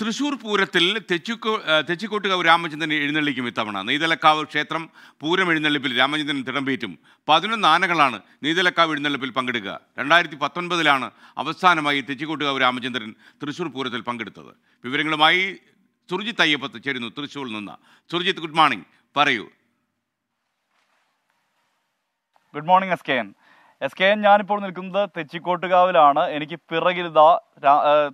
തൃശൂർ പൂരത്തിൽ തെച്ചിക്കോ തെച്ചിക്കോട്ടുകാവ് രാമചന്ദ്രൻ എഴുന്നള്ളിക്കും ഇത്തവണ നെയ്തലക്കാവ് ക്ഷേത്രം പൂരം എഴുന്നള്ളിപ്പിൽ രാമചന്ദ്രൻ തിടമ്പേറ്റും പതിനൊന്ന് ആനകളാണ് നെയ്തലക്കാവ് എഴുന്നള്ളിപ്പിൽ പങ്കെടുക്കുക രണ്ടായിരത്തി പത്തൊൻപതിലാണ് അവസാനമായി തെച്ചിക്കോട്ടുകാവ് രാമചന്ദ്രൻ തൃശൂർ പൂരത്തിൽ പങ്കെടുത്തത് വിവരങ്ങളുമായി സുർജിത്ത് അയ്യപ്പത്ത് ചേരുന്നു തൃശ്ശൂരിൽ നിന്ന് സുർജിത്ത് ഗുഡ് മോർണിംഗ് പറയൂ good morning S K S K N ഞാനിപ്പോൾ നിൽക്കുന്നത് തെച്ചിക്കോട്ടുകാവിലാണ് എനിക്ക് പിറകിലിത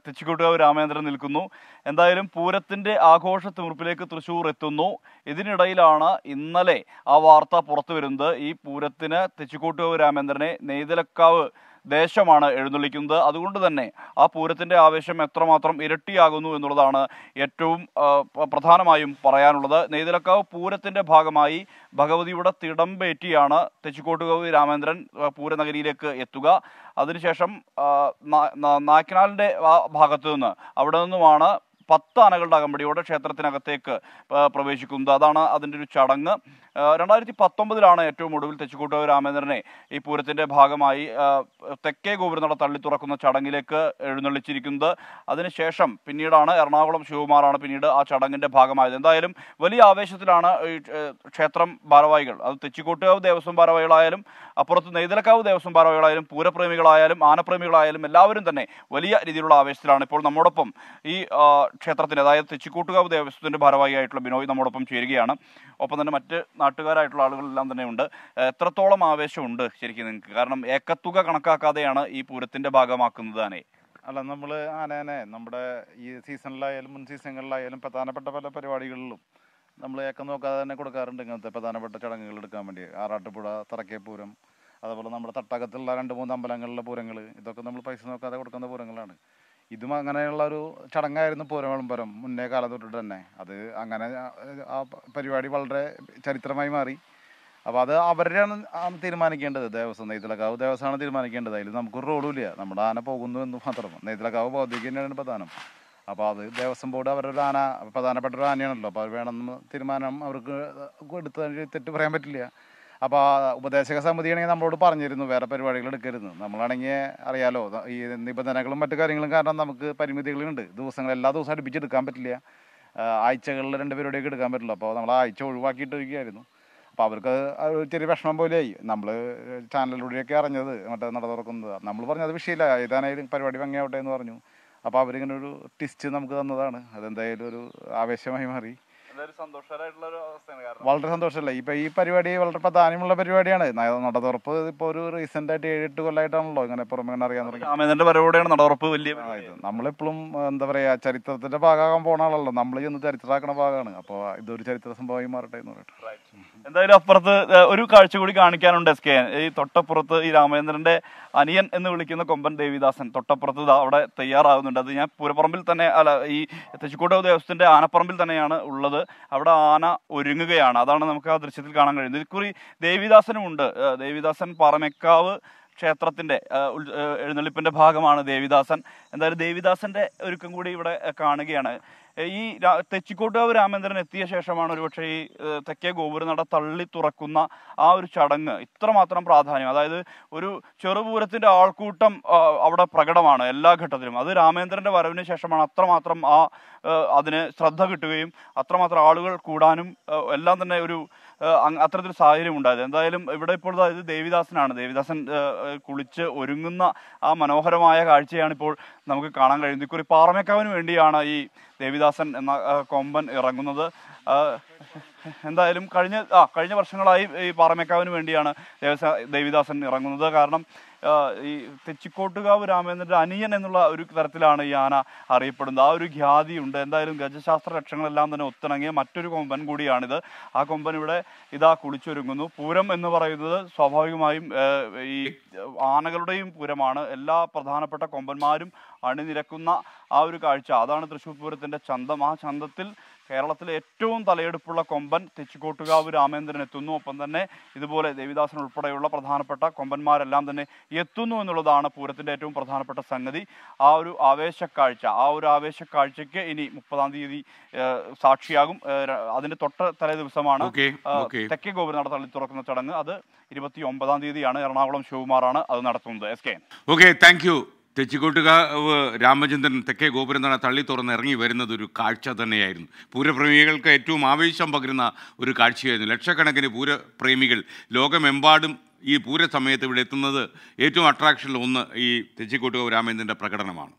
തെച്ചിക്കോട്ടുകാവ് രാമേന്ദ്രൻ നിൽക്കുന്നു എന്തായാലും പൂരത്തിൻ്റെ ആഘോഷ തീർപ്പിലേക്ക് തൃശ്ശൂർ എത്തുന്നു ഇതിനിടയിലാണ് ഇന്നലെ ആ വാർത്ത പുറത്തു വരുന്നത് ഈ പൂരത്തിന് തെച്ചിക്കോട്ടുകാവ് രാമേന്ദ്രനെ നെയ്തലക്കാവ് ദേശമാണ് എഴുന്നള്ളിക്കുന്നത് അതുകൊണ്ട് തന്നെ ആ പൂരത്തിൻ്റെ ആവേശം എത്രമാത്രം ഇരട്ടിയാകുന്നു എന്നുള്ളതാണ് ഏറ്റവും പ്രധാനമായും പറയാനുള്ളത് നെയ്തലക്കാവ് പൂരത്തിൻ്റെ ഭാഗമായി ഭഗവതിയുടെ തിടമ്പേറ്റിയാണ് തെച്ചിക്കോട്ടുകാവ് രാമേന്ദ്രൻ പൂരനഗരിയിലേക്ക് എത്തുക അതിനുശേഷം ആ ഭാഗത്തു നിന്ന് അവിടെ നിന്നുമാണ് പത്ത് ആനകളുടെ അകമ്പടിയോടെ ക്ഷേത്രത്തിനകത്തേക്ക് പ്രവേശിക്കുന്നത് അതാണ് അതിൻ്റെ ഒരു ചടങ്ങ് രണ്ടായിരത്തി പത്തൊമ്പതിലാണ് ഏറ്റവും ഒടുവിൽ തെച്ചിക്കോട്ട് രാമേന്ദ്രനെ ഈ പൂരത്തിൻ്റെ ഭാഗമായി തെക്കേ ഗോപുരനട തള്ളി തുറക്കുന്ന ചടങ്ങിലേക്ക് എഴുന്നള്ളിച്ചിരിക്കുന്നത് അതിനുശേഷം പിന്നീടാണ് എറണാകുളം ശിവകുമാറാണ് പിന്നീട് ആ ചടങ്ങിൻ്റെ ഭാഗമായത് എന്തായാലും വലിയ ആവേശത്തിലാണ് ഈ ക്ഷേത്രം ഭാരവാഹികൾ അത് തെച്ചിക്കോട്ട് ദേവസ്വം ഭാരവാഹികളായാലും അപ്പുറത്ത് നെയ്തലക്കാവ് ദേവസ്വം പാറകളായാലും പൂരപ്രേമികളായാലും ആനപ്രേമികളായാലും എല്ലാവരും തന്നെ വലിയ രീതിയിലുള്ള ആവേശത്തിലാണ് ഇപ്പോൾ നമ്മോടൊപ്പം ഈ ക്ഷേത്രത്തിൻ്റെ അതായത് തെച്ചിക്കൂട്ടുകാവ് ദേവസ്വത്തിൻ്റെ ഭാരവാഹിയായിട്ടുള്ള ബിനോയ് നമ്മോടൊപ്പം ചേരുകയാണ് ഒപ്പം തന്നെ മറ്റ് നാട്ടുകാരായിട്ടുള്ള ആളുകളെല്ലാം തന്നെ ഉണ്ട് എത്രത്തോളം ആവേശമുണ്ട് ശരിക്കും നിങ്ങൾക്ക് കാരണം ഏക്കത്തുക കണക്കാക്കാതെയാണ് ഈ പൂരത്തിൻ്റെ ഭാഗമാക്കുന്നത് തന്നെ അല്ല നമ്മൾ ആനേനെ നമ്മുടെ ഈ സീസണിലായാലും മുൻ സീസണുകളിലായാലും പ്രധാനപ്പെട്ട പല പരിപാടികളിലും നമ്മൾ ഏക്കം നോക്കാതെ തന്നെ കൊടുക്കാറുണ്ട് ഇങ്ങനത്തെ പ്രധാനപ്പെട്ട ചടങ്ങുകൾ എടുക്കാൻ വേണ്ടി ആറാട്ടുപുഴ തറക്കേപ്പൂരം അതുപോലെ നമ്മുടെ തട്ടകത്തുള്ള രണ്ട് മൂന്ന് അമ്പലങ്ങളിലെ പൂരങ്ങൾ ഇതൊക്കെ നമ്മൾ പൈസ നോക്കാതെ കൊടുക്കുന്ന പൂരങ്ങളാണ് ഇതും അങ്ങനെയുള്ള ഒരു ചടങ്ങായിരുന്നു പൂരവിളംബരം മുന്നേ കാലം തൊട്ടിട്ട് തന്നെ അത് അങ്ങനെ ആ പരിപാടി വളരെ ചരിത്രമായി മാറി അപ്പോൾ അത് അവരുടെയാണ് തീരുമാനിക്കേണ്ടത് ദേവസ്വം നെയ്ത്തിലക്കാവ് ദേവസ്വമാണ് തീരുമാനിക്കേണ്ടത് അതിൽ റോഡും ഇല്ല നമ്മുടെ ആന പോകുന്നു എന്ന് മാത്രം നെയ്ത്തിലക്കാവ് ബൗദ്ധിക തന്നെയാണ് പ്രധാനം അപ്പോൾ അത് ദേവസ്വം ബോർഡ് അവരുടെ ആന പ്രധാനപ്പെട്ട ഒരു ആനയാണല്ലോ അപ്പോൾ അത് വേണമെന്ന് തീരുമാനം അവർക്ക് എടുത്ത് തെറ്റ് പറയാൻ പറ്റില്ല അപ്പോൾ ഉപദേശക സമിതിയാണെങ്കിൽ നമ്മളോട് പറഞ്ഞിരുന്നു വേറെ പരിപാടികൾ എടുക്കരുത് നമ്മളാണെങ്കിൽ അറിയാലോ ഈ നിബന്ധനകളും മറ്റു കാര്യങ്ങളും കാരണം നമുക്ക് പരിമിതികളുണ്ട് ദിവസങ്ങൾ എല്ലാ ദിവസവും അടുപ്പിച്ചെടുക്കാൻ പറ്റില്ല ആഴ്ചകളിൽ രണ്ട് പരിപാടിയൊക്കെ എടുക്കാൻ പറ്റില്ല അപ്പോൾ നമ്മൾ ആഴ്ച ഒഴിവാക്കിയിട്ടിരിക്കുകയായിരുന്നു അപ്പോൾ അവർക്ക് ചെറിയ വിഷമം പോലെയായി നമ്മൾ ചാനലിലൂടെയൊക്കെ അറിഞ്ഞത് മറ്റേ നട തുറക്കുന്നത് നമ്മൾ പറഞ്ഞത് വിഷയമില്ല ഏതാനായാലും പരിപാടി ഭംഗിയാവട്ടെ എന്ന് പറഞ്ഞു അപ്പോൾ അവരിങ്ങനെ ഒരു ടിസ്റ്റ് നമുക്ക് തന്നതാണ് അതെന്തായാലും ഒരു ആവേശമായി മാറി വളരെ സന്തോഷമല്ലേ ഇപ്പൊ ഈ പരിപാടി വളരെ പ്രധാനമുള്ള പരിപാടിയാണ് നടതുറപ്പ് ഇപ്പൊ ഒരു റീസെന്റ് ആയിട്ട് ഏഴെട്ട് കൊല്ലമായിട്ടാണല്ലോ ഇങ്ങനെ പുറമെ അറിയാൻ തുടങ്ങി പരിപാടിയാണ് നടതുറപ്പ് വലിയ നമ്മളിപ്പോഴും എന്താ പറയാ ചരിത്രത്തിന്റെ ഭാഗമാകാൻ പോണ ആളല്ലോ നമ്മൾ ചെന്ന് ചരിത്രമാക്കണ ഭാഗമാണ് അപ്പോൾ ഇതൊരു ചരിത്ര സംഭവമായി മാറട്ടെ എന്ന് പറയട്ടെ എന്തായാലും അപ്പുറത്ത് ഒരു കാഴ്ച കൂടി കാണിക്കാനുണ്ട് എസ് കെ ഈ തൊട്ടപ്പുറത്ത് ഈ രാമചന്ദ്രന്റെ അനിയൻ എന്ന് വിളിക്കുന്ന കൊമ്പൻ ദേവിദാസൻ തൊട്ടപ്പുറത്ത് അവിടെ തയ്യാറാകുന്നുണ്ട് അത് ഞാൻ പൂരപ്പറമ്പിൽ തന്നെ അല്ല ഈ തെച്ചിക്കോട്ട ദേവസ്വത്തിന്റെ ആനപ്പറമ്പിൽ തന്നെയാണ് ഉള്ളത് അവിടെ ആന ഒരുങ്ങുകയാണ് അതാണ് നമുക്ക് ആ ദൃശ്യത്തിൽ കാണാൻ കഴിയുന്നത് ഇതിക്കുറി ദേവിദാസനും ഉണ്ട് ദേവിദാസൻ പറമേക്കാവ് ക്ഷേത്രത്തിൻ്റെ എഴുന്നള്ളിപ്പിൻ്റെ ഭാഗമാണ് ദേവിദാസൻ എന്തായാലും ദേവിദാസൻ്റെ ഒരുക്കം കൂടി ഇവിടെ കാണുകയാണ് ഈ തെച്ചിക്കോട്ടുകാവ് രാമേന്ദ്രൻ എത്തിയ ശേഷമാണ് ഒരുപക്ഷെ ഈ തെക്കേ ഗോപുരനട തള്ളി തുറക്കുന്ന ആ ഒരു ചടങ്ങ് ഇത്രമാത്രം പ്രാധാന്യം അതായത് ഒരു ചെറുപൂരത്തിന്റെ ആൾക്കൂട്ടം അവിടെ പ്രകടമാണ് എല്ലാ ഘട്ടത്തിലും അത് രാമേന്ദ്രന്റെ വരവിന് ശേഷമാണ് അത്രമാത്രം ആ അതിന് ശ്രദ്ധ കിട്ടുകയും അത്രമാത്രം ആളുകൾ കൂടാനും എല്ലാം തന്നെ ഒരു അത്തരത്തിൽ സാഹചര്യം ഉണ്ടായത് എന്തായാലും ഇവിടെ ഇപ്പോൾ അതായത് ദേവിദാസനാണ് ദേവിദാസൻ കുളിച്ച് ഒരുങ്ങുന്ന ആ മനോഹരമായ കാഴ്ചയാണ് ഇപ്പോൾ നമുക്ക് കാണാൻ കഴിയുന്നത് ഇക്കുറി പാറമേക്കാവിന് വേണ്ടിയാണ് ഈ ദേവിദാസ് കാളിദാസൻ എന്ന കൊമ്പൻ ഇറങ്ങുന്നത് എന്തായാലും കഴിഞ്ഞ ആ കഴിഞ്ഞ വർഷങ്ങളായി ഈ പാറമേക്കാവിന് വേണ്ടിയാണ് ദേവദാസൻ ദേവിദാസൻ ഇറങ്ങുന്നത് കാരണം ഈ തെച്ചിക്കോട്ടുകാവ് രാമേന്ദ്രൻ്റെ അനിയൻ എന്നുള്ള ഒരു തരത്തിലാണ് ഈ ആന അറിയപ്പെടുന്നത് ആ ഒരു ഖ്യാതി ഉണ്ട് എന്തായാലും ഗജശാസ്ത്ര ലക്ഷങ്ങളെല്ലാം തന്നെ ഒത്തിണങ്ങിയ മറ്റൊരു കൊമ്പൻ കൂടിയാണിത് ആ കൊമ്പൻ ഇവിടെ ഇതാ കുളിച്ചൊരുങ്ങുന്നു പൂരം എന്ന് പറയുന്നത് സ്വാഭാവികമായും ഈ ആനകളുടെയും പൂരമാണ് എല്ലാ പ്രധാനപ്പെട്ട കൊമ്പന്മാരും അണിനിരക്കുന്ന ആ ഒരു കാഴ്ച അതാണ് തൃശ്ശൂർ പൂരത്തിൻ്റെ ചന്തം ആ ചന്തത്തിൽ കേരളത്തിലെ ഏറ്റവും തലയെടുപ്പുള്ള കൊമ്പൻ തെച്ചിക്കോട്ടുകാവ് രാമേന്ദ്രൻ എത്തുന്നു ഒപ്പം തന്നെ ഇതുപോലെ ദേവിദാസൻ ഉൾപ്പെടെയുള്ള പ്രധാനപ്പെട്ട കൊമ്പന്മാരെല്ലാം തന്നെ എത്തുന്നു എന്നുള്ളതാണ് പൂരത്തിൻ്റെ ഏറ്റവും പ്രധാനപ്പെട്ട സംഗതി ആ ഒരു ആവേശക്കാഴ്ച ആ ഒരു ആവേശക്കാഴ്ചയ്ക്ക് ഇനി മുപ്പതാം തീയതി സാക്ഷിയാകും അതിന്റെ തൊട്ട തലേ ദിവസമാണ് തെക്കേ ഗോപുരം തള്ളി തുറക്കുന്ന ചടങ്ങ് അത് ഇരുപത്തി ഒമ്പതാം തീയതിയാണ് എറണാകുളം ശിവകുമാറാണ് അത് നടത്തുന്നത് S K okay thank you Thechikottukavu Ramachandran തെക്കേ തന്നെ തള്ളി തുറന്ന് ഇറങ്ങി വരുന്നത് ഒരു കാഴ്ച തന്നെയായിരുന്നു പൂരപ്രേമികൾക്ക് ഏറ്റവും ആവേശം പകരുന്ന ഒരു കാഴ്ചയായിരുന്നു ലക്ഷക്കണക്കിന് പൂരപ്രേമികൾ ലോകമെമ്പാടും ഈ പൂരസമയത്ത് ഇവിടെ എത്തുന്നത് ഏറ്റവും അട്രാക്ഷനിൽ ഒന്ന് ഈ തെച്ചിക്കോട്ടുകാവ് രാമേന്ദ്രൻ്റെ പ്രകടനമാണ്